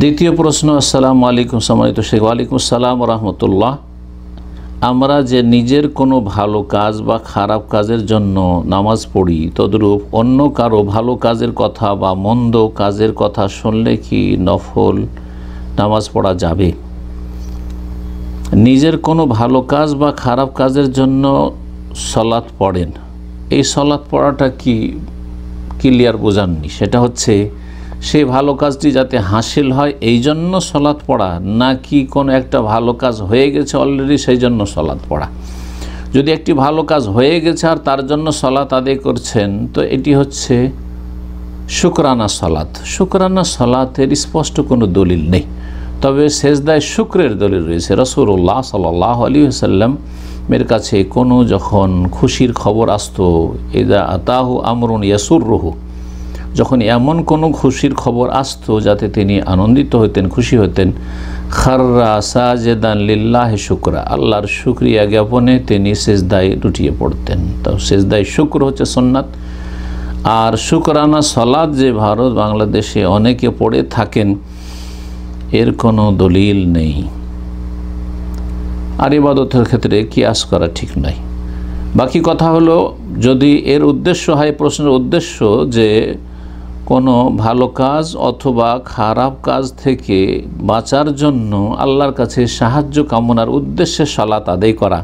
দ্বিতীয় প্রশ্ন আসসালামু আলাইকুম সম্মানিত শেখ ওয়ালাইকুম আসসালাম রহমতুল্লাহ আমরা যে নিজের কোনো ভালো কাজ বা খারাপ কাজের জন্য নামাজ পড়ি তদরূপ অন্য কারো ভালো কাজের কথা বা মন্দ কাজের কথা শুনলে কি নফল নামাজ পড়া যাবে নিজের কোনো ভালো কাজ বা খারাপ কাজের জন্য সলাৎ পড়েন এই সলাৎ পড়াটা কি ক্লিয়ার বোঝাননি সেটা হচ্ছে সেই ভালো কাজটি যাতে হাসিল হয় এই জন্য সলাৎ পড়া নাকি কোনো একটা ভালো কাজ হয়ে গেছে অলরেডি সেই জন্য সলাৎ পড়া যদি একটি ভালো কাজ হয়ে গেছে আর তার জন্য সলাৎ আদায় করছেন তো এটি হচ্ছে শুকরানা সলাৎ শুকরানা সলাতের স্পষ্ট কোনো দলিল নেই তবে শেষদায় শুক্রের দলিল রয়েছে রসুল্লাহ সাল্লাহ আলী সাল্লাম এর কাছে কোনো যখন খুশির খবর আসতো এদা আতাহু আমরুন ইয়াসুর রহু যখন এমন কোনো খুশির খবর আসত যাতে তিনি আনন্দিত হতেন খুশি হতেন খাররা সাজেদান লিল্লাহ শুক্রা আল্লাহর শুক্রিয়া জ্ঞাপনে তিনি সেজদায় লুটিয়ে পড়তেন তো সেজদায় শুক্র হচ্ছে সন্ন্যাত আর শুকরানা সলাদ যে ভারত বাংলাদেশে অনেকে পড়ে থাকেন এর কোনো দলিল নেই আর ইবাদতের ক্ষেত্রে আশ করা ঠিক নাই বাকি কথা হলো যদি এর উদ্দেশ্য হয় প্রশ্নের উদ্দেশ্য যে কোনো ভালো কাজ অথবা খারাপ কাজ থেকে বাঁচার জন্য আল্লাহর কাছে সাহায্য কামনার উদ্দেশ্যে সলাত আদায় করা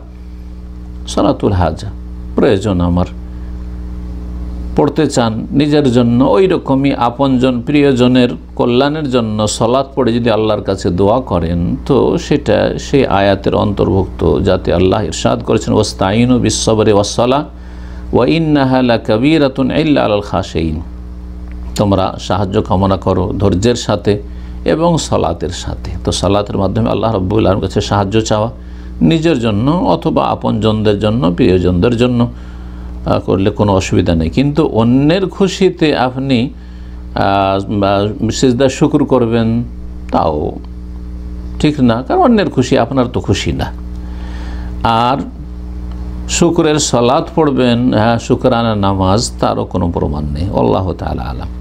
সলাতুল হাজা প্রয়োজন আমার পড়তে চান নিজের জন্য ওই রকমই আপনজন প্রিয়জনের কল্যাণের জন্য সলাৎ পড়ে যদি আল্লাহর কাছে দোয়া করেন তো সেটা সেই আয়াতের অন্তর্ভুক্ত যাতে আল্লাহ ইরশাদ করেছেন ওস্তাইন ও বিশ্ববরে ওয়াসলা ওয়াইন্নাহালা কবিরাতুন আল্লাহ আল খাসেইন তোমরা সাহায্য কামনা করো ধৈর্যের সাথে এবং সলাতের সাথে তো সলাতের মাধ্যমে আল্লাহ রব্বুল আলম কাছে সাহায্য চাওয়া নিজের জন্য অথবা আপনজনদের জন্য প্রিয়জনদের জন্য করলে কোনো অসুবিধা নেই কিন্তু অন্যের খুশিতে আপনি সিজদা শুকুর করবেন তাও ঠিক না কারণ অন্যের খুশি আপনার তো খুশি না আর শুক্রের সলাদ পড়বেন হ্যাঁ শুক্রানা নামাজ তারও কোনো প্রমাণ নেই আল্লাহ তালা আলাম